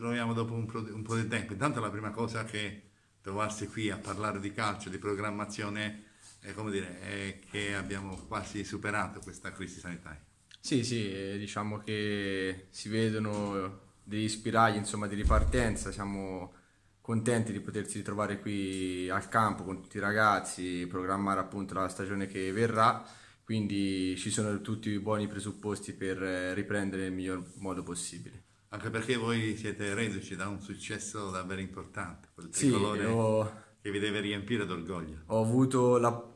ritroviamo dopo un, pro- un po' di tempo. Intanto la prima cosa che trovarsi qui a parlare di calcio, di programmazione, è, come dire, è che abbiamo quasi superato questa crisi sanitaria. Sì, sì, eh, diciamo che si vedono eh, degli spiragli insomma, di ripartenza, siamo contenti di potersi ritrovare qui al campo con tutti i ragazzi, programmare appunto la stagione che verrà, quindi ci sono tutti i buoni presupposti per eh, riprendere nel miglior modo possibile. Anche perché voi siete reduci da un successo davvero importante, quel tricolore sì, ho... che vi deve riempire d'orgoglio. Ho avuto la,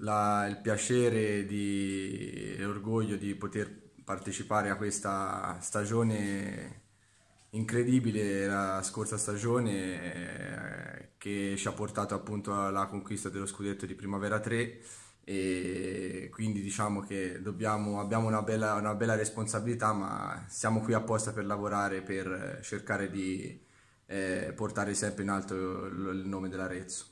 la, il piacere e l'orgoglio di poter partecipare a questa stagione incredibile, la scorsa stagione eh, che ci ha portato appunto alla conquista dello scudetto di Primavera 3 e quindi diciamo che dobbiamo, abbiamo una bella, una bella, responsabilità ma siamo qui apposta per lavorare per cercare di eh, portare sempre in alto il nome dell'Arezzo.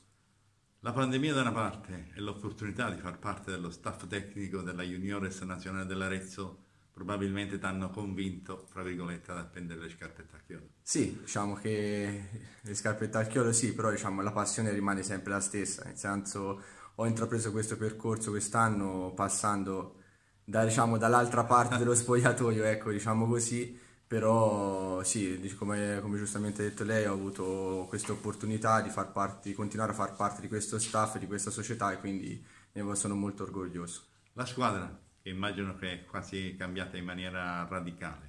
La pandemia da una parte e l'opportunità di far parte dello staff tecnico della Juniores Nazionale dell'Arezzo probabilmente ti hanno convinto, tra virgolette, ad appendere le scarpette al chiodo. Sì, diciamo che le scarpette al chiodo sì, però diciamo, la passione rimane sempre la stessa, nel senso ho intrapreso questo percorso quest'anno passando da, diciamo, dall'altra parte dello spogliatoio, ecco, diciamo così, però sì, come, come giustamente ha detto lei, ho avuto questa opportunità di, far parte, di continuare a far parte di questo staff, di questa società e quindi ne sono molto orgoglioso. La squadra, che immagino che è quasi cambiata in maniera radicale,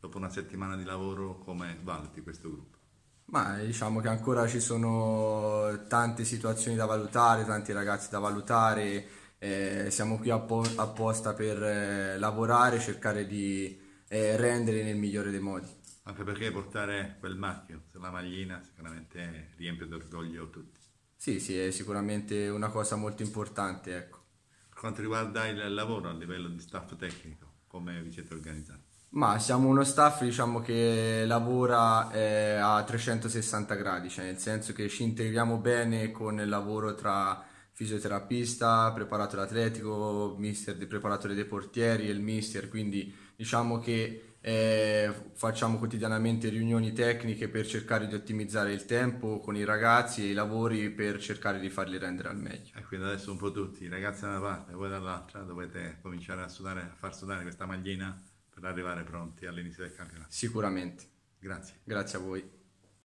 dopo una settimana di lavoro come valuti questo gruppo? Ma diciamo che ancora ci sono tante situazioni da valutare, tanti ragazzi da valutare, eh, siamo qui appo- apposta per eh, lavorare, cercare di eh, rendere nel migliore dei modi. Anche perché portare quel marchio sulla maglina sicuramente riempie d'orgoglio tutti. Sì, sì, è sicuramente una cosa molto importante. Ecco. Per quanto riguarda il lavoro a livello di staff tecnico, come vi siete organizzati? Ma siamo uno staff diciamo che lavora eh, a 360 gradi, cioè nel senso che ci integriamo bene con il lavoro tra fisioterapista, preparatore atletico, mister di preparatore dei portieri e il mister, quindi diciamo che eh, facciamo quotidianamente riunioni tecniche per cercare di ottimizzare il tempo con i ragazzi e i lavori per cercare di farli rendere al meglio. E quindi adesso un po' tutti, i ragazzi da una parte e voi dall'altra, dovete cominciare a, sudare, a far sudare questa maglina per arrivare pronti all'inizio del campionato. Sicuramente. Grazie. Grazie a voi.